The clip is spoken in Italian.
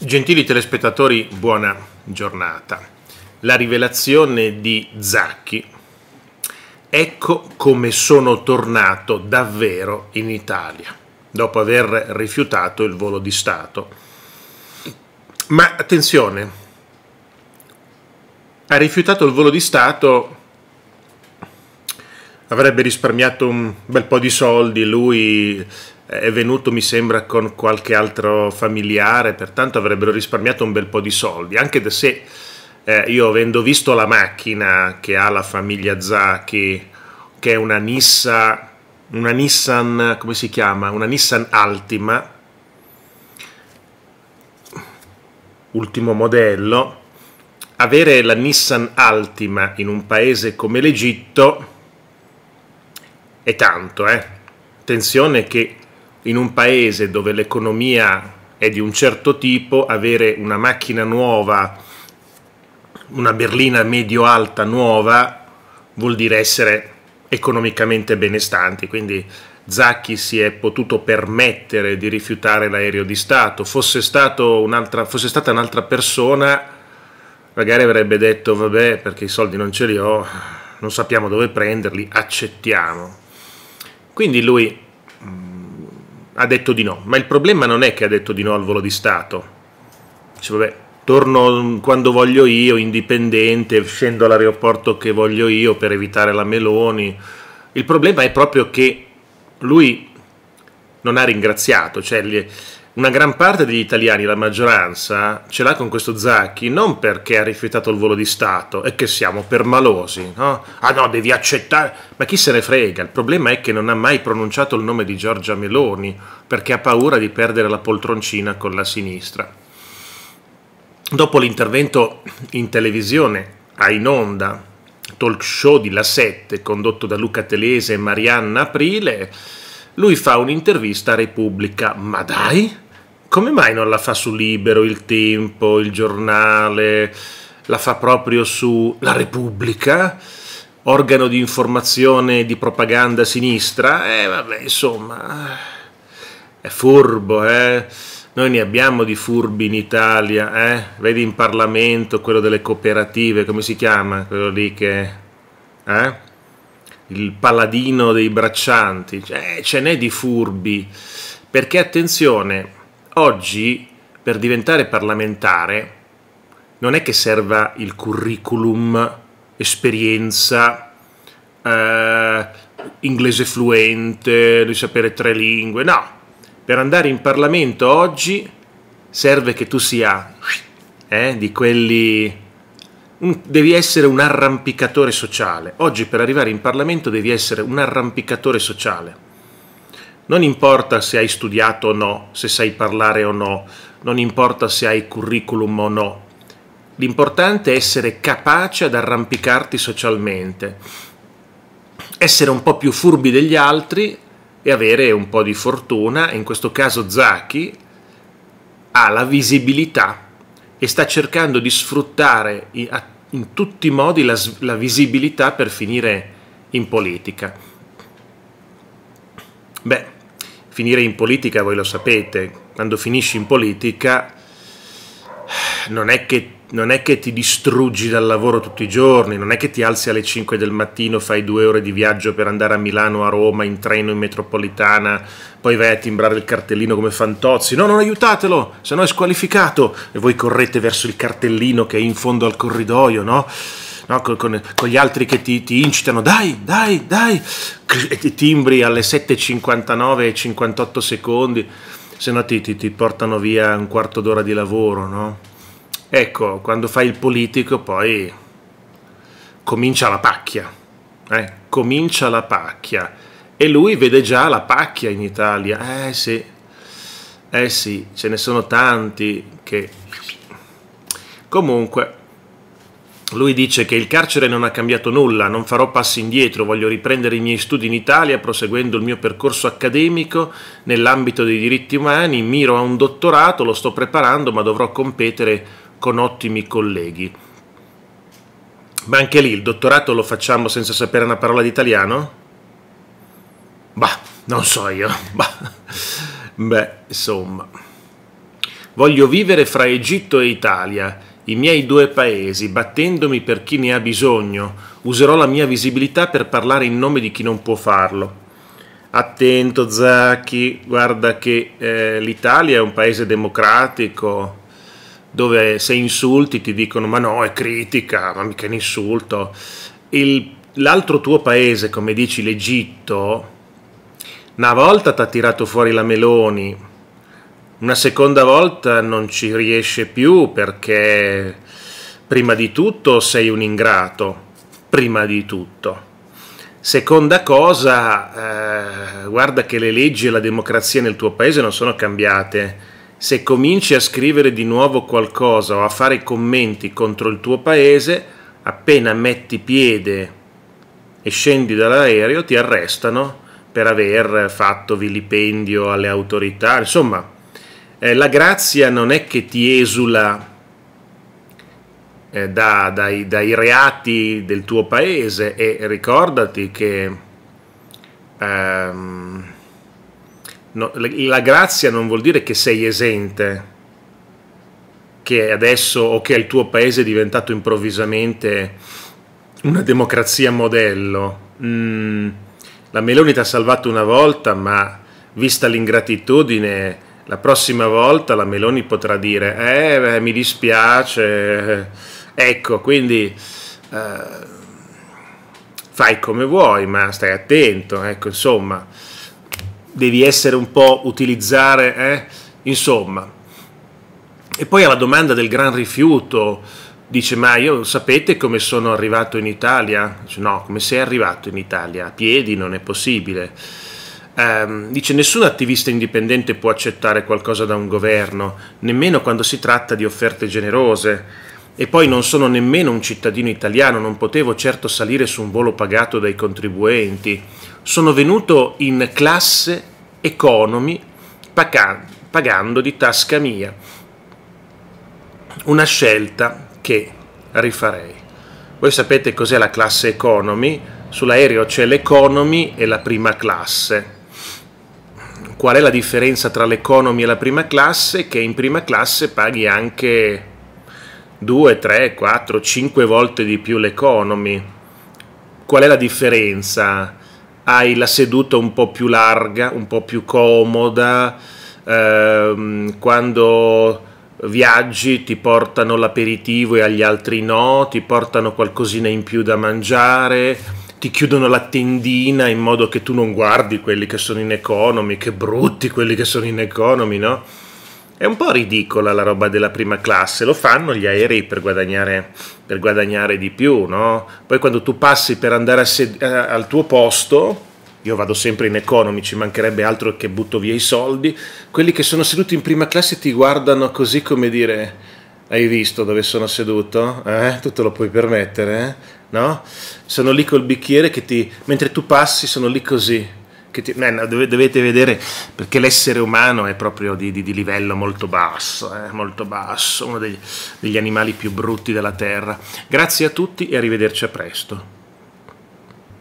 Gentili telespettatori, buona giornata. La rivelazione di Zacchi. Ecco come sono tornato davvero in Italia, dopo aver rifiutato il volo di Stato. Ma attenzione, ha rifiutato il volo di Stato, avrebbe risparmiato un bel po' di soldi, lui è venuto mi sembra con qualche altro familiare, pertanto avrebbero risparmiato un bel po' di soldi, anche se eh, io avendo visto la macchina che ha la famiglia Zacchi, che è una Nissan, una Nissan, come si chiama? Una Nissan Altima, ultimo modello, avere la Nissan Altima in un paese come l'Egitto è tanto, eh? Attenzione che in un paese dove l'economia è di un certo tipo, avere una macchina nuova, una berlina medio-alta nuova, vuol dire essere economicamente benestanti. Quindi Zacchi si è potuto permettere di rifiutare l'aereo di Stato. Fosse, fosse stata un'altra persona, magari avrebbe detto vabbè perché i soldi non ce li ho, non sappiamo dove prenderli, accettiamo. Quindi lui ha detto di no, ma il problema non è che ha detto di no al volo di Stato. Dice, vabbè, torno quando voglio io, indipendente, scendo all'aeroporto che voglio io per evitare la Meloni. Il problema è proprio che lui non ha ringraziato, cioè una gran parte degli italiani, la maggioranza, ce l'ha con questo Zacchi non perché ha rifiutato il volo di Stato e che siamo permalosi, no? Ah no, devi accettare. Ma chi se ne frega? Il problema è che non ha mai pronunciato il nome di Giorgia Meloni perché ha paura di perdere la poltroncina con la sinistra. Dopo l'intervento in televisione a In Onda, talk show di La Sette, condotto da Luca Telese e Marianna Aprile, lui fa un'intervista a Repubblica. Ma dai! come mai non la fa su Libero, il Tempo, il giornale, la fa proprio su La Repubblica, organo di informazione e di propaganda sinistra? Eh vabbè, insomma, è furbo, eh? Noi ne abbiamo di furbi in Italia, eh? Vedi in Parlamento quello delle cooperative, come si chiama? Quello lì che... Eh? Il paladino dei braccianti, cioè, ce n'è di furbi. Perché attenzione, Oggi per diventare parlamentare non è che serva il curriculum, esperienza, eh, inglese fluente, di sapere tre lingue, no. Per andare in Parlamento oggi serve che tu sia eh, di quelli... Devi essere un arrampicatore sociale. Oggi per arrivare in Parlamento devi essere un arrampicatore sociale. Non importa se hai studiato o no, se sai parlare o no, non importa se hai curriculum o no. L'importante è essere capace ad arrampicarti socialmente, essere un po' più furbi degli altri e avere un po' di fortuna. In questo caso Zaki ha la visibilità e sta cercando di sfruttare in tutti i modi la, la visibilità per finire in politica. Beh, finire in politica, voi lo sapete, quando finisci in politica non è che non è che ti distruggi dal lavoro tutti i giorni, non è che ti alzi alle 5 del mattino, fai due ore di viaggio per andare a Milano, a Roma, in treno, in metropolitana, poi vai a timbrare il cartellino come fantozzi. No, non aiutatelo, se no è squalificato. E voi correte verso il cartellino che è in fondo al corridoio, no? no? con, con, con, gli altri che ti, ti, incitano, dai, dai, dai, e ti timbri alle 7.59 e 58 secondi, se no ti, ti, ti portano via un quarto d'ora di lavoro. No? Ecco, quando fai il politico poi comincia la pacchia, eh? comincia la pacchia. E lui vede già la pacchia in Italia. Eh sì, eh sì, ce ne sono tanti che... Comunque, lui dice che il carcere non ha cambiato nulla, non farò passi indietro, voglio riprendere i miei studi in Italia proseguendo il mio percorso accademico nell'ambito dei diritti umani, miro a un dottorato, lo sto preparando ma dovrò competere con ottimi colleghi. Ma anche lì il dottorato lo facciamo senza sapere una parola di italiano? Bah, non so io. Bah. Beh, insomma. Voglio vivere fra Egitto e Italia i miei due paesi, battendomi per chi ne ha bisogno, userò la mia visibilità per parlare in nome di chi non può farlo. Attento Zacchi, guarda che eh, l'Italia è un paese democratico dove se insulti ti dicono ma no è critica, ma mica è un insulto. Il, l'altro tuo paese, come dici l'Egitto, una volta ti ha tirato fuori la Meloni, una seconda volta non ci riesce più perché prima di tutto sei un ingrato, prima di tutto. Seconda cosa, eh, guarda che le leggi e la democrazia nel tuo paese non sono cambiate. Se cominci a scrivere di nuovo qualcosa o a fare commenti contro il tuo paese, appena metti piede e scendi dall'aereo ti arrestano per aver fatto vilipendio alle autorità, insomma, eh, la grazia non è che ti esula eh, da, dai, dai, reati del tuo paese e ricordati che ehm, no, la grazia non vuol dire che sei esente, che adesso o che il tuo paese è diventato improvvisamente una democrazia modello. Mm, la Meloni ti ha salvato una volta, ma vista l'ingratitudine la prossima volta la Meloni potrà dire eh beh, mi dispiace ecco quindi eh, fai come vuoi ma stai attento ecco insomma devi essere un po' utilizzare eh? insomma e poi alla domanda del gran rifiuto dice ma io sapete come sono arrivato in Italia? Dice, no come sei arrivato in Italia? A piedi non è possibile ehm, dice nessun attivista indipendente può accettare qualcosa da un governo, nemmeno quando si tratta di offerte generose. E poi non sono nemmeno un cittadino italiano, non potevo certo salire su un volo pagato dai contribuenti. Sono venuto in classe economy paga- pagando di tasca mia. Una scelta che rifarei. Voi sapete cos'è la classe economy? Sull'aereo c'è l'economy e la prima classe qual è la differenza tra l'economy e la prima classe? Che in prima classe paghi anche 2, 3, 4, 5 volte di più l'economy. Qual è la differenza? Hai la seduta un po' più larga, un po' più comoda, ehm, quando viaggi ti portano l'aperitivo e agli altri no, ti portano qualcosina in più da mangiare ti chiudono la tendina in modo che tu non guardi quelli che sono in economy, che brutti quelli che sono in economy, no? È un po' ridicola la roba della prima classe, lo fanno gli aerei per guadagnare, per guadagnare di più, no? Poi quando tu passi per andare sed- eh, al tuo posto, io vado sempre in economy, ci mancherebbe altro che butto via i soldi, quelli che sono seduti in prima classe ti guardano così come dire hai visto dove sono seduto? Eh? Tu te lo puoi permettere, eh? no? Sono lì col bicchiere che ti... mentre tu passi sono lì così. Ti... Eh, dovete vedere perché l'essere umano è proprio di, di, di livello molto basso, eh? molto basso, uno degli, degli animali più brutti della Terra. Grazie a tutti e arrivederci a presto.